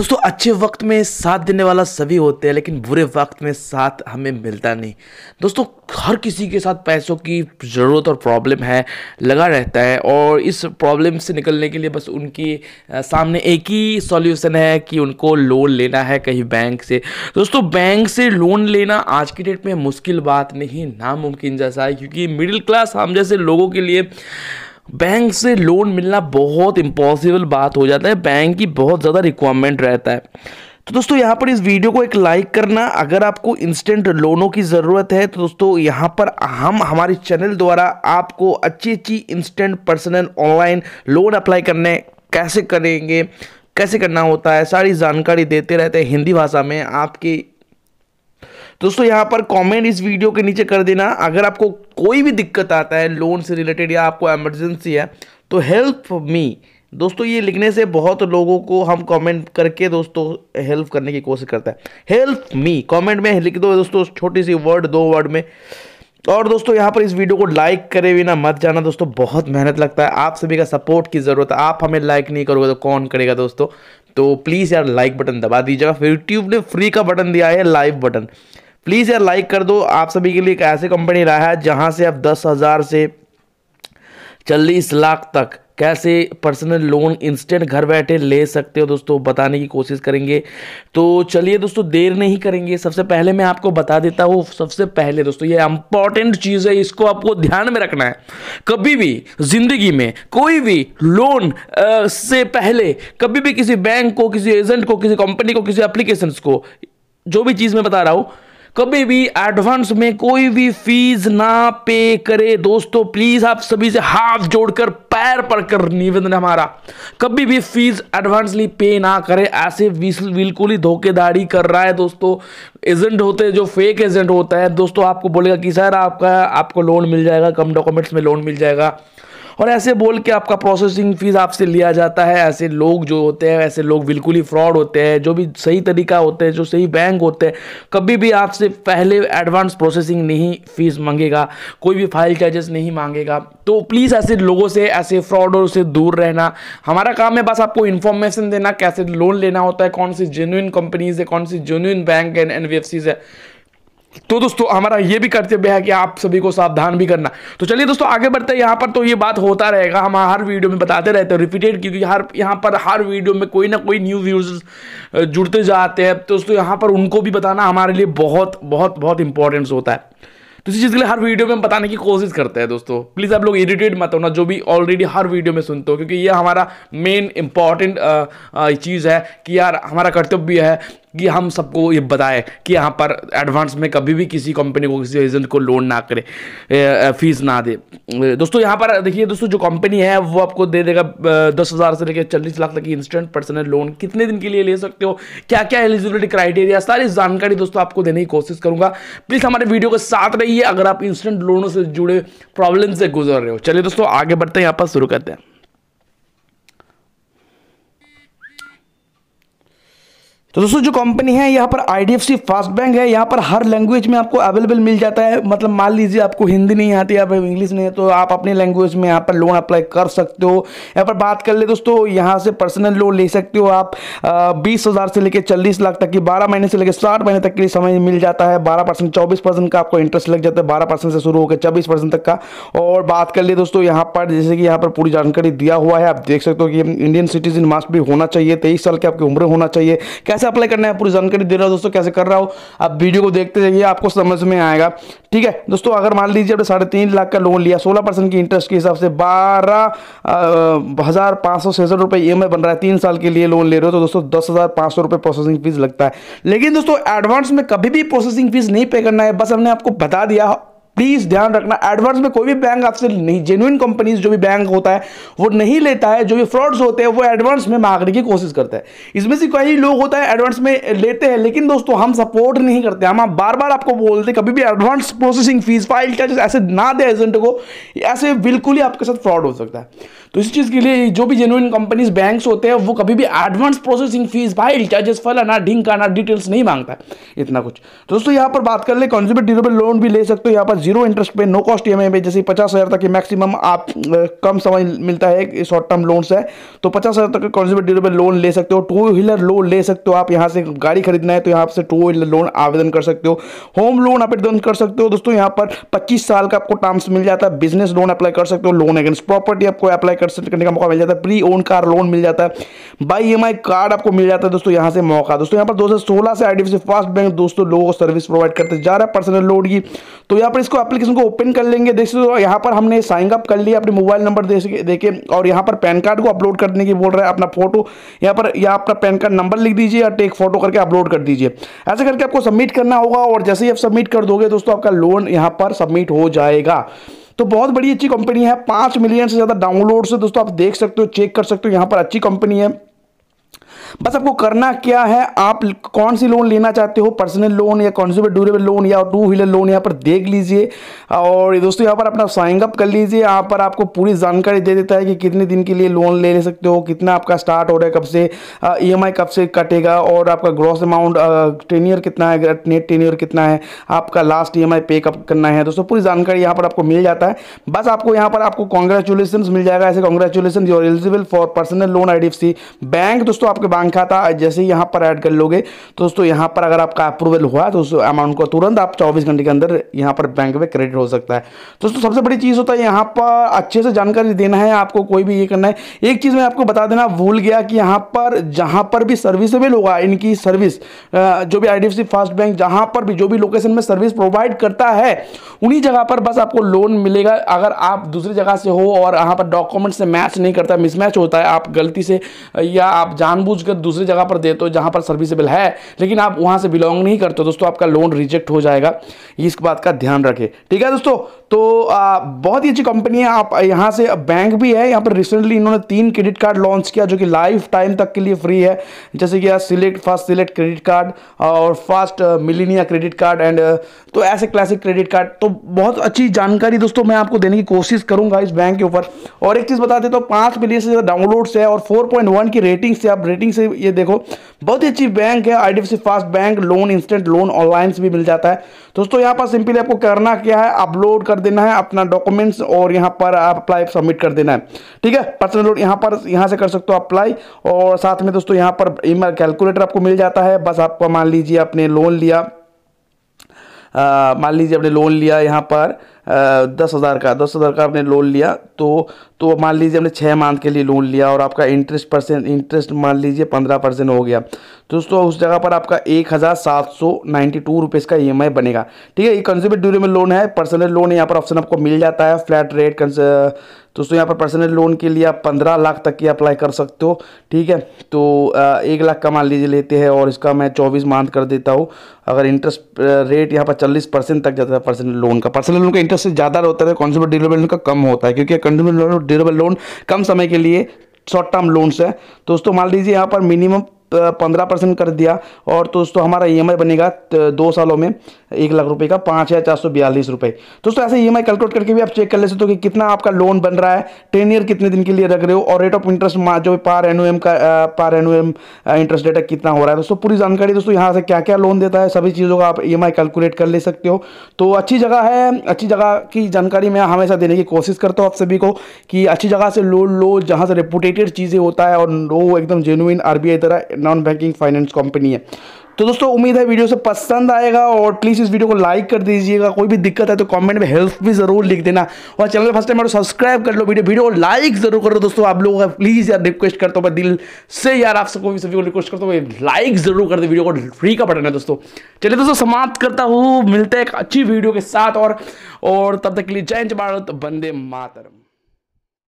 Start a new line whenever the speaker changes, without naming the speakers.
दोस्तों अच्छे वक्त में साथ देने वाला सभी होते हैं लेकिन बुरे वक्त में साथ हमें मिलता नहीं दोस्तों हर किसी के साथ पैसों की ज़रूरत और प्रॉब्लम है लगा रहता है और इस प्रॉब्लम से निकलने के लिए बस उनके सामने एक ही सॉल्यूशन है कि उनको लोन लेना है कहीं बैंक से दोस्तों बैंक से लोन लेना आज की डेट में मुश्किल बात नहीं नामुमकिन जैसा है क्योंकि मिडिल क्लास हम जैसे लोगों के लिए बैंक से लोन मिलना बहुत इम्पॉसिबल बात हो जाता है बैंक की बहुत ज़्यादा रिक्वायरमेंट रहता है तो दोस्तों यहाँ पर इस वीडियो को एक लाइक करना अगर आपको इंस्टेंट लोनों की ज़रूरत है तो दोस्तों यहाँ पर हम हमारे चैनल द्वारा आपको अच्छी अच्छी instant personal online loan apply करने कैसे करेंगे कैसे करना होता है सारी जानकारी देते रहते हैं हिंदी भाषा में आपकी दोस्तों यहाँ पर कमेंट इस वीडियो के नीचे कर देना अगर आपको कोई भी दिक्कत आता है लोन से रिलेटेड या आपको एमरजेंसी है तो हेल्प मी दोस्तों ये लिखने से बहुत लोगों को हम कमेंट करके दोस्तों हेल्प करने की कोशिश करता है हेल्प मी कमेंट में लिख दो दोस्तों छोटी सी वर्ड दो वर्ड में और दोस्तों यहाँ पर इस वीडियो को लाइक करे बिना मत जाना दोस्तों बहुत मेहनत लगता है आप सभी का सपोर्ट की ज़रूरत है आप हमें लाइक नहीं करोगे तो कौन करेगा दोस्तों तो प्लीज़ यार लाइक बटन दबा दीजिएगा फिर यूट्यूब ने फ्री का बटन दिया है लाइव बटन प्लीज़ यार लाइक कर दो आप सभी के लिए एक ऐसी कंपनी रहा है जहां से आप दस हज़ार से चालीस लाख तक कैसे पर्सनल लोन इंस्टेंट घर बैठे ले सकते हो दोस्तों बताने की कोशिश करेंगे तो चलिए दोस्तों देर नहीं करेंगे सबसे पहले मैं आपको बता देता हूँ सबसे पहले दोस्तों ये इंपॉर्टेंट चीज़ है इसको आपको ध्यान में रखना है कभी भी ज़िंदगी में कोई भी लोन आ, से पहले कभी भी किसी बैंक को किसी एजेंट को किसी कंपनी को किसी एप्लीकेशन को जो भी चीज़ मैं बता रहा हूँ कभी भी एडवांस में कोई भी फीस ना पे करे दोस्तों प्लीज आप सभी से हाथ जोड़कर पैर पड़कर निवेदन हमारा कभी भी फीस एडवांसली पे ना करे ऐसे बिल्कुल ही धोखेधारी कर रहा है दोस्तों एजेंट होते हैं जो फेक एजेंट होता है दोस्तों आपको बोलेगा कि सर आपका आपको लोन मिल जाएगा कम डॉक्यूमेंट्स में लोन मिल जाएगा और ऐसे बोल के आपका प्रोसेसिंग फ़ीस आपसे लिया जाता है ऐसे लोग जो होते हैं ऐसे लोग बिल्कुल ही फ्रॉड होते हैं जो भी सही तरीका होते हैं जो सही बैंक होते हैं कभी भी आपसे पहले एडवांस प्रोसेसिंग नहीं फ़ीस मांगेगा कोई भी फाइल चार्जेस नहीं मांगेगा तो प्लीज़ ऐसे लोगों से ऐसे फ्रॉडों से दूर रहना हमारा काम है बस आपको इन्फॉर्मेशन देना कैसे लोन लेना होता है कौन सी जेन्यून कंपनीज है कौन सी जेन्यून बैंक एंड एन है तो दोस्तों हमारा ये भी कर्तव्य है कि आप सभी को सावधान भी करना तो चलिए दोस्तों आगे बढ़ते हैं यहाँ पर तो ये बात होता रहेगा हम हर वीडियो में बताते रहते हैं रिपीटेड क्योंकि हर यहाँ पर हर वीडियो में कोई ना कोई न्यू व्यूज जुड़ते जाते हैं तो दोस्तों यहाँ पर उनको भी बताना हमारे लिए बहुत बहुत बहुत इंपॉर्टेंस होता है तो इसी चीज़ के लिए हर वीडियो में हम बताने की कोशिश करते हैं दोस्तों प्लीज़ आप लोग इरिटेट मत होना जो भी ऑलरेडी हर वीडियो में सुनते हो क्योंकि ये हमारा मेन इंपॉर्टेंट चीज़ है कि यार हमारा कर्तव्य है कि हम सबको ये बताएं कि यहाँ पर एडवांस में कभी भी किसी कंपनी को किसी एजेंट को लोन ना करे फीस ना दे दोस्तों यहाँ पर देखिए दोस्तों जो कंपनी है वो आपको दे देगा दस हज़ार से लेकर चालीस लाख तक की इंस्टेंट पर्सनल लोन कितने दिन के लिए ले सकते हो क्या क्या एलिजिबिलिटी क्राइटेरिया सारी जानकारी दोस्तों आपको देने की कोशिश करूँगा प्लीज़ हमारे वीडियो के साथ रहिए रही अगर आप इंस्टेंट लोनों से जुड़े प्रॉब्लम से गुजर रहे हो चलिए दोस्तों आगे बढ़ते हैं यहाँ पर शुरू करते हैं तो दोस्तों जो कंपनी है यहाँ पर आई डी फास्ट बैंक है यहाँ पर हर लैंग्वेज में आपको अवेलेबल मिल जाता है मतलब मान लीजिए आपको हिंदी नहीं आती या फिर इंग्लिश नहीं है तो आप अपने लैंग्वेज में यहाँ पर लोन अप्लाई कर सकते हो यहाँ पर बात कर ले दोस्तों यहाँ से पर्सनल लोन ले सकते हो आप बीस हज़ार से लेकर चालीस लाख तक की बारह महीने से लेकर साठ महीने तक के लिए समय मिल जाता है बारह परसेंट चौबीस परसेंट का आपको इंटरेस्ट लग जाता है बारह परसेंट से शुरू होकर चौबीस परसेंट तक का और बात कर ले दोस्तों यहाँ पर जैसे कि यहाँ पर पूरी जानकारी दिया हुआ है आप देख सकते हो कि इंडियन सिटीजन मास्क भी होना चाहिए तेईस साल की आपकी उम्र होना चाहिए कैसे अप्लाई करना है पूरी जानकारी दे रहा हूँ दोस्तों कैसे कर रहा हो आप वीडियो को देखते रहिए आपको समझ में आएगा ठीक है दोस्तों अगर मान लीजिए आपने साढ़े तीन लाख का लोन लिया सोलह परसेंट की इंटरेस्ट के हिसाब से बारह हज़ार पाँच सौ छियासठ रुपये ई एम आई बन रहा है तीन साल के लिए लोन ले रहे हो तो दोस्तों दस हज़ार पाँच सौ रुपये प्रोसेसिंग फीस लगता है लेकिन दोस्तों एडवांस में कभी भी प्रोसेसिंग फीस नहीं पे करना है बस हमने आपको बता दिया प्लीज ध्यान रखना एडवर्स में कोई भी बैंक आपसे नहीं जेन्यून कंपनीज जो भी बैंक होता है वो नहीं लेता है जो भी फ्रॉड्स होते हैं वो एडवांस में मांगने की कोशिश करता है इसमें से कई लोग होता है एडवांस में लेते हैं लेकिन दोस्तों हम सपोर्ट नहीं करते हम आप बार बार आपको बोलते कभी भी advance processing fees file charges ऐसे ना दे एजेंट को ऐसे बिल्कुल ही आपके साथ फ्रॉड हो सकता है तो इस चीज़ के लिए जो भी जेनुइन कंपनीज बैंक्स होते हैं वो कभी भी advance processing fees file charges फलाना ढिंग का ना डिटेल्स नहीं मांगता है इतना कुछ तो दोस्तों यहाँ पर बात कर ले कंज्यूमर ड्यूरेबल लोन भी ले सकते हो यहाँ पर जीरो इंटरेस्ट पे नो कॉस्ट ई जैसे पचास हज़ार तक की मैक्सिमम आप कम समय मिलता है शॉर्ट टर्म लोन से तो पचास हज़ार तक का कंज्यूमर ड्यूरेबल लोन ले सकते हो टू व्हीलर लोन ले सकते हो आप यहाँ से गाड़ी खरीदना है तो यहाँ से टू व्हीलर लोन आवेदन कर सकते हो होम लोन आवेदन कर सकते हो दोस्तों यहाँ पर पच्चीस साल का आपको टर्म्स मिल जाता है बिजनेस लोन अप्लाई कर सकते हो लोन अगेंस्ट प्रॉपर्टी आपको अप्लाई कंसल्ट करने का मौका मिल जाता है प्री ओन कार लोन मिल जाता है बाई एम कार्ड आपको मिल जाता है दोस्तों यहाँ से मौका दोस्तों यहाँ पर दो से आई डी फास्ट बैंक दोस्तों लोगों को सर्विस प्रोवाइड करते जा रहा है पर्सनल लोन की तो यहाँ पर इसको अपलीकेशन को ओपन कर लेंगे देख सकते यहाँ पर हमने साइन अप कर लिया अपने मोबाइल नंबर देखे और यहाँ पर पैन कार्ड को अपलोड करने की बोल रहा है अपना फोटो यहाँ पर या अपना पैन कार्ड नंबर लिख दीजिए या टेक फोटो करके अपलोड कर दीजिए ऐसे करके आपको सबमिट करना होगा और जैसे ही आप सबमिट कर दोगे दोस्तों आपका लोन यहाँ पर सबमिट हो जाएगा तो बहुत बड़ी अच्छी कंपनी है पाँच मिलियन से ज़्यादा डाउनलोड से दोस्तों आप देख सकते हो चेक कर सकते हो यहाँ पर अच्छी कंपनी है बस आपको करना क्या है आप कौन सी लोन लेना चाहते हो पर्सनल लोन या कंज्यूमर ड्यूरेबल लोन या टू व्हीलर लोन यहाँ पर देख लीजिए और दोस्तों यहाँ पर अपना साइनअप कर लीजिए यहाँ पर आपको पूरी जानकारी दे देता है कि कितने दिन के लिए लोन ले ले सकते हो कितना आपका स्टार्ट हो रहा है कब से ई e कब से कटेगा और आपका ग्रॉस अमाउंट टेन ईयर कितना है नेट टेन ईयर कितना है आपका लास्ट ई पे कब करना है दोस्तों पूरी जानकारी यहाँ पर आपको मिल जाता है बस आपको यहाँ पर आपको कॉन्ग्रेचुलेसन मिल जाएगा ऐसे congratulation you eligible for personal loan आई बैंक दोस्तों आपके मांग का था जैसे ही यहाँ पर ऐड कर लोगे तो दोस्तों यहाँ पर अगर आपका अप्रूवल हुआ तो उस अमाउंट को तुरंत आप चौबीस घंटे के अंदर यहाँ पर बैंक में क्रेडिट हो सकता है दोस्तों सबसे बड़ी चीज़ होता है यहाँ पर अच्छे से जानकारी देना है आपको कोई भी ये करना है एक चीज़ मैं आपको बता देना भूल गया कि यहाँ पर जहाँ पर भी सर्विसेबल होगा इनकी सर्विस जो भी आई फास्ट बैंक जहाँ पर भी जो भी लोकेशन में सर्विस प्रोवाइड करता है उन्हीं जगह पर बस आपको लोन मिलेगा अगर आप दूसरी जगह से हो और यहाँ पर डॉक्यूमेंट से मैच नहीं करता मिसमैच होता है आप गलती से या आप जानबूझ उसके दूसरी जगह पर देते हो जहां पर सर्विसेबल है लेकिन आप वहां से बिलोंग नहीं करते दोस्तों आपका लोन रिजेक्ट हो जाएगा इस बात का ध्यान रखें ठीक है दोस्तों तो आ, बहुत ही अच्छी कंपनी है आप यहां से बैंक भी है यहां पर रिसेंटली इन्होंने तीन क्रेडिट कार्ड लॉन्च किया जो कि लाइफ टाइम तक के लिए फ्री है जैसे कि select first select credit card और first millennia credit card and तो ऐसे क्लासिक क्रेडिट कार्ड तो बहुत अच्छी जानकारी दोस्तों मैं आपको देने की कोशिश करूंगा इस बैंक के ऊपर और एक चीज़ बता देता हूँ तो पाँच मिलियन से ज़्यादा डाउनलोड्स है और 4.1 की रेटिंग से आप रेटिंग से ये देखो बहुत ही अच्छी बैंक है I first bank loan instant loan online से भी मिल जाता है दोस्तों यहाँ पर सिंपली आपको करना क्या है अपलोड कर देना है अपना डॉक्यूमेंट्स और यहाँ पर आप अप्लाई सबमिट कर देना है ठीक है पर्सनल लोन यहाँ पर यहाँ से कर सकते हो अप्लाई और साथ में दोस्तों यहाँ पर ई कैलकुलेटर आपको मिल जाता है बस आपको मान लीजिए आपने लोन लिया मान लीजिए आपने लोन लिया यहाँ पर दस हज़ार का दस हज़ार का आपने लोन लिया तो तो मान लीजिए हमने छः मंथ के लिए लोन लिया और आपका इंटरेस्ट परसेंट इंटरेस्ट मान लीजिए पंद्रह परसेंट हो गया तो दोस्तों उस जगह पर आपका एक हज़ार सात सौ नाइन्टी टू रुपीज़ का ई e बनेगा ठीक है ये कंज्यूमर ड्यूरेबल लोन है पर्सनल लोन यहाँ पर ऑप्शन आपको मिल जाता है फ्लैट रेट दोस्तों यहाँ पर पर्सनल लोन के लिए आप पंद्रह लाख तक की अप्लाई कर सकते हो ठीक है तो एक लाख का मान लीजिए लेते हैं और इसका मैं चौबीस मंथ कर देता हूँ अगर इंटरेस्ट रेट यहाँ पर चालीस परसेंट तक जाता है पर्सनल लोन का पर्सनल लोन का इंटरेस्ट तो रेट ज़्यादा होता है कंज्यूमर ड्यूरेबल लोन का कम होता है क्योंकि कंज्यूमर ड्यूरेबल लोन कम समय के लिए शॉर्ट टर्म लोन्स है तो दोस्तों मान लीजिए यहाँ पर मिनिमम पंद्रह परसेंट कर दिया और तो दोस्तों हमारा ई e बनेगा दो सालों में एक लाख रुपए का पाँच हज़ार चार सौ बयालीस रुपये दोस्तों ऐसे ई एम कैलकुलेट करके भी आप चेक कर ले सकते हो कि कितना आपका लोन बन रहा है टेन ईयर कितने दिन के लिए रख रहे हो और रेट ऑफ इंटरेस्ट जो पार एन का पार एन इंटरेस्ट रेट कितना हो रहा है दोस्तों पूरी जानकारी दोस्तों यहाँ से क्या क्या लोन देता है सभी चीज़ों का आप ई e कैलकुलेट कर ले सकते हो तो अच्छी जगह है अच्छी जगह की जानकारी मैं हमेशा देने की कोशिश करता हूँ आप सभी को कि अच्छी जगह से लोन लो जहाँ से रेपुटेटेड चीज़ें होता है और वो एकदम जेनुइन आर तरह नॉन बैंकिंग फाइनेंस कंपनी है तो दोस्तों उम्मीद है वीडियो से पसंद आएगा और प्लीज़ इस वीडियो को लाइक कर दीजिएगा कोई भी दिक्कत है तो कमेंट में हेल्प भी जरूर लिख देना और चैनल पर फर्स्ट टाइम सब्सक्राइब कर लो वीडियो वीडियो को लाइक जरूर करो दोस्तों आप लोगों का प्लीज़ यार रिक्वेस्ट करता हूँ मैं दिल से यार आप सबको भी सभी को रिक्वेस्ट करता हूँ लाइक जरूर कर दे वीडियो को फ्री का बटन है दोस्तों चलिए दोस्तों समाप्त करता हूँ मिलते हैं एक अच्छी वीडियो के साथ और, और तब तक के लिए जय भारत बंदे मातरम